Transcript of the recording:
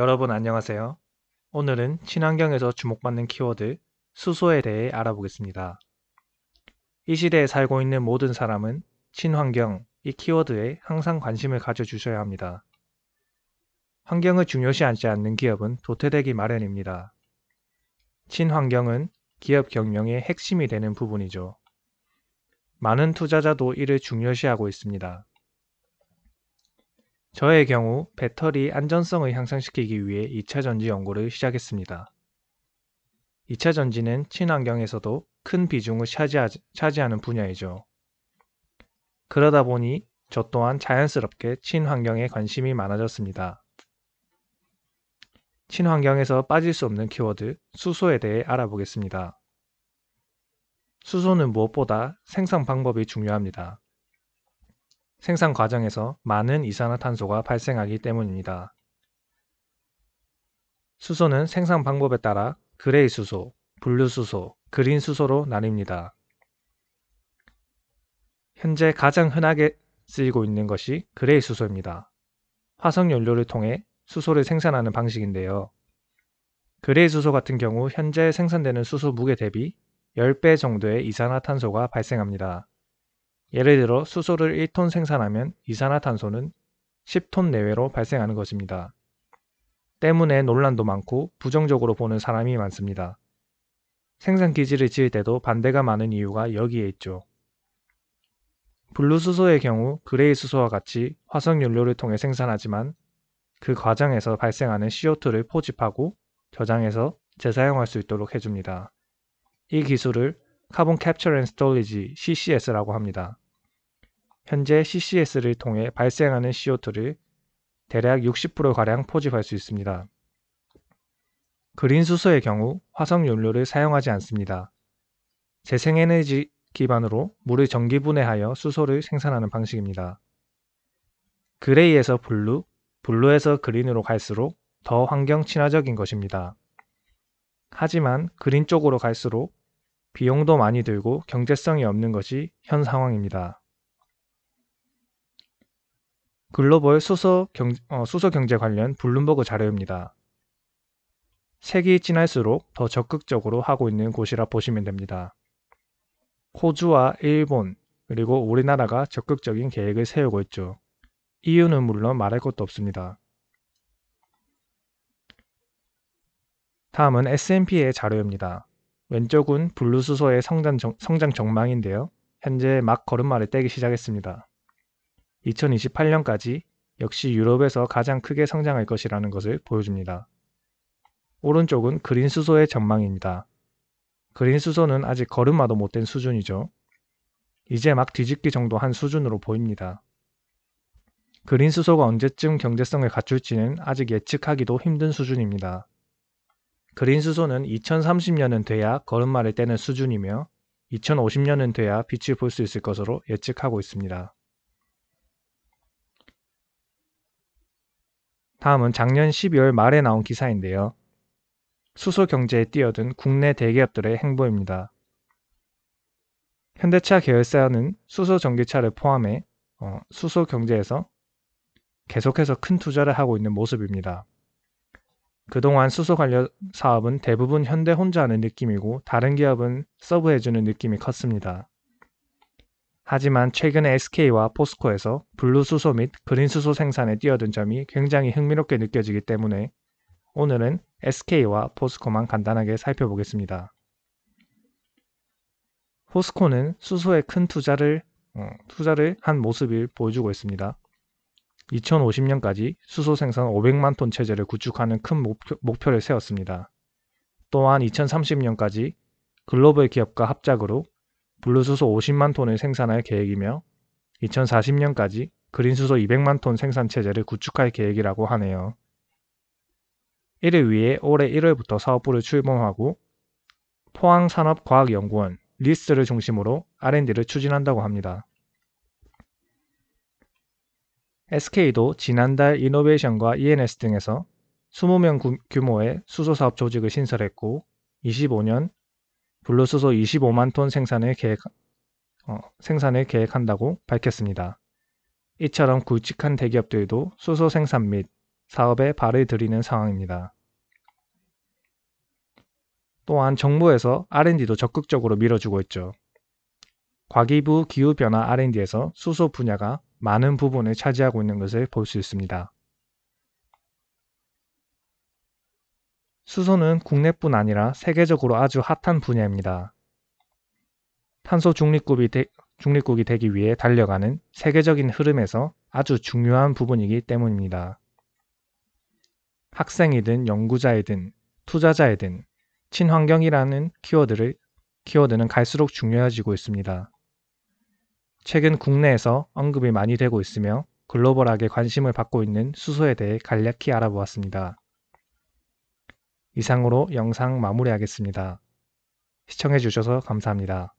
여러분 안녕하세요. 오늘은 친환경에서 주목받는 키워드 수소에 대해 알아보겠습니다. 이 시대에 살고 있는 모든 사람은 친환경 이 키워드에 항상 관심을 가져주셔야 합니다. 환경을 중요시하지 않는 기업은 도태되기 마련입니다. 친환경은 기업 경영의 핵심이 되는 부분이죠. 많은 투자자도 이를 중요시하고 있습니다. 저의 경우 배터리 안전성을 향상시키기 위해 2차 전지 연구를 시작했습니다. 2차 전지는 친환경에서도 큰 비중을 차지하, 는 분야이죠. 그러다 보니 저 또한 자연스럽게 친환경에 관심이 많아졌습니다. 친환경에서 빠질 수 없는 키워드 수소에 대해 알아보겠습니다. 수소는 무엇보다 생산 방법이 중요합니다. 생산 과정에서 많은 이산화탄소가 발생하기 때문입니다. 수소는 생산 방법에 따라 그레이 수소, 블루 수소, 그린 수소로 나뉩니다. 현재 가장 흔하게 쓰이고 있는 것이 그레이 수소입니다. 화석 연료를 통해 수소를 생산하는 방식인데요. 그레이 수소 같은 경우 현재 생산되는 수소 무게 대비 10배 정도의 이산화탄소가 발생합니다. 예를 들어 수소를 1톤 생산하면 이산화탄소는 10톤 내외로 발생하는 것입니다. 때문에 논란도 많고 부정적으로 보는 사람이 많습니다. 생산 기지를 지을 때도 반대가 많은 이유가 여기에 있죠. 블루 수소의 경우 그레이 수소와 같이 화석 연료를 통해 생산하지만 그 과정에서 발생하는 CO2를 포집하고 저장해서 재사용할 수 있도록 해줍니다. 이 기술을 카본 캡처 앤 스토리지 CCS라고 합니다. 현재 CCS를 통해 발생하는 CO2를 대략 60%가량 포집할 수 있습니다. 그린 수소의 경우 화석 연료를 사용하지 않습니다. 재생에너지 기반으로 물을 전기 분해하여 수소를 생산하는 방식입니다. 그레이에서 블루, 블루에서 그린으로 갈수록 더 환경 친화적인 것입니다. 하지만 그린 쪽으로 갈수록 비용도 많이 들고 경제성이 없는 것이 현 상황입니다. 글로벌 수소, 경, 어, 수소 경제 관련 블룸버그 자료입니다. 색이 진할수록 더 적극적으로 하고 있는 곳이라 보시면 됩니다. 호주와 일본, 그리고 우리나라가 적극적인 계획을 세우고 있죠. 이유는 물론 말할 것도 없습니다. 다음은 S&P의 자료입니다. 왼쪽은 블루수소의 성장, 정, 성장 전망인데요. 현재 막 걸음마를 떼기 시작했습니다. 2028년까지 역시 유럽에서 가장 크게 성장할 것이라는 것을 보여줍니다. 오른쪽은 그린 수소의 전망입니다. 그린 수소는 아직 걸음마도 못된 수준이죠. 이제 막 뒤집기 정도 한 수준으로 보입니다. 그린 수소가 언제쯤 경제성을 갖출지는 아직 예측하기도 힘든 수준입니다. 그린 수소는 2030년은 돼야 걸음마를 떼는 수준이며 2050년은 돼야 빛을 볼 수 있을 것으로 예측하고 있습니다. 다음은 작년 12월 말에 나온 기사인데요. 수소 경제에 뛰어든 국내 대기업들의 행보입니다. 현대차 계열사는 수소 전기차를 포함해 어, 수소 경제에서 계속해서 큰 투자를 하고 있는 모습입니다. 그동안 수소 관련 사업은 대부분 현대 혼자 하는 느낌이고 다른 기업은 서브해주는 느낌이 컸습니다. 하지만 최근 SK와 포스코에서 블루 수소 및 그린 수소 생산에 뛰어든 점이 굉장히 흥미롭게 느껴지기 때문에 오늘은 SK와 포스코만 간단하게 살펴보겠습니다. 포스코는 수소에 큰 투자를 어, 투자를 한 모습을 보여주고 있습니다. 2050년까지 수소 생산 500만 톤 체제를 구축하는 큰 목표, 목표를 세웠습니다. 또한 2030년까지 글로벌 기업과 합작으로 블루수소 50만 톤을 생산할 계획이며 2040년까지 그린수소 200만 톤 생산 체제를 구축할 계획이라고 하네요. 이를 위해 올해 1월부터 사업부를 출범하고 포항산업과학연구원 리스를 중심으로 R&D를 추진한다고 합니다. SK도 지난달 이노베이션과 ENS 등에서 20명 규모의 수소사업 조직을 신설했고 25년 불로소소 25만 톤 생산을 계획 어, 생산을 계획한다고 밝혔습니다. 이처럼 굵직한 대기업들도 수소 생산 및 사업에 발을 들이는 상황입니다. 또한 정부에서 R&D도 적극적으로 밀어주고 있죠. 과기부 기후변화 R&D에서 수소 분야가 많은 부분을 차지하고 있는 것을 볼 수 있습니다. 수소는 국내뿐 아니라 세계적으로 아주 핫한 분야입니다. 탄소 중립국이, 되, 중립국이 되기 위해 달려가는 세계적인 흐름에서 아주 중요한 부분이기 때문입니다. 학생이든 연구자이든 투자자이든 친환경이라는 키워드를, 키워드는 갈수록 중요해지고 있습니다. 최근 국내에서 언급이 많이 되고 있으며 글로벌하게 관심을 받고 있는 수소에 대해 간략히 알아보았습니다. 이상으로 영상 마무리하겠습니다. 시청해주셔서 감사합니다.